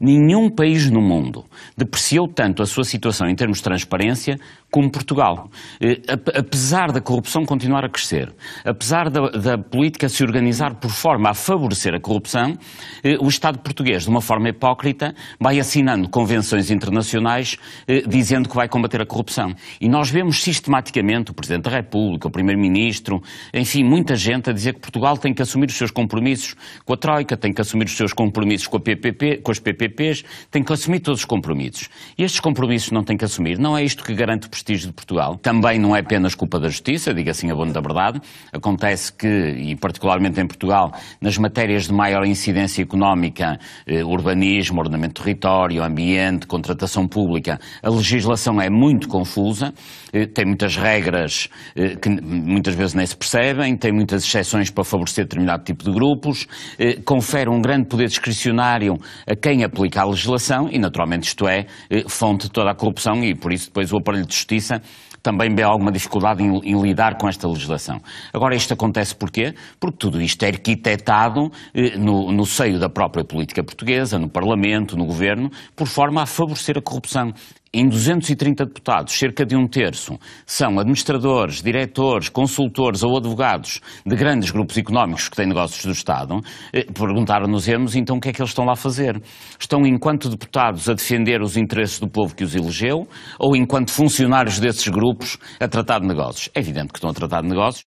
Nenhum país no mundo depreciou tanto a sua situação em termos de transparência como Portugal. Eh, apesar da corrupção continuar a crescer, apesar da, da política se organizar por forma a favorecer a corrupção, eh, o Estado português, de uma forma hipócrita, vai assinando convenções internacionais eh, dizendo que vai combater a corrupção. E nós vemos sistematicamente o Presidente da República, o Primeiro-Ministro, enfim, muita gente a dizer que Portugal tem que assumir os seus compromissos com a Troika, tem que assumir os seus compromissos com, a PPP, com as PPP PPPs têm que assumir todos os compromissos. E estes compromissos não têm que assumir. Não é isto que garante o prestígio de Portugal. Também não é apenas culpa da justiça, diga assim a bono da verdade. Acontece que, e particularmente em Portugal, nas matérias de maior incidência económica, eh, urbanismo, ordenamento de território, ambiente, contratação pública, a legislação é muito confusa, eh, tem muitas regras eh, que muitas vezes nem se percebem, tem muitas exceções para favorecer determinado tipo de grupos, eh, confere um grande poder discricionário a quem a aplica a legislação e, naturalmente, isto é eh, fonte de toda a corrupção e, por isso, depois o aparelho de justiça também vê alguma dificuldade em, em, lidar com esta legislação. Agora, isto acontece porquê? Porque tudo isto é arquitetado eh, no, no, seio da própria política portuguesa, no Parlamento, no Governo, por forma a favorecer a corrupção em 230 deputados, cerca de um terço são administradores, diretores, consultores ou advogados de grandes grupos económicos que têm negócios do Estado, eh, perguntaram-nos emos então o que é que eles estão lá a fazer. Estão, enquanto deputados, a defender os interesses do povo que os elegeu ou enquanto funcionários desses grupos a tratar de negócios? É evidente que estão a tratar de negócios.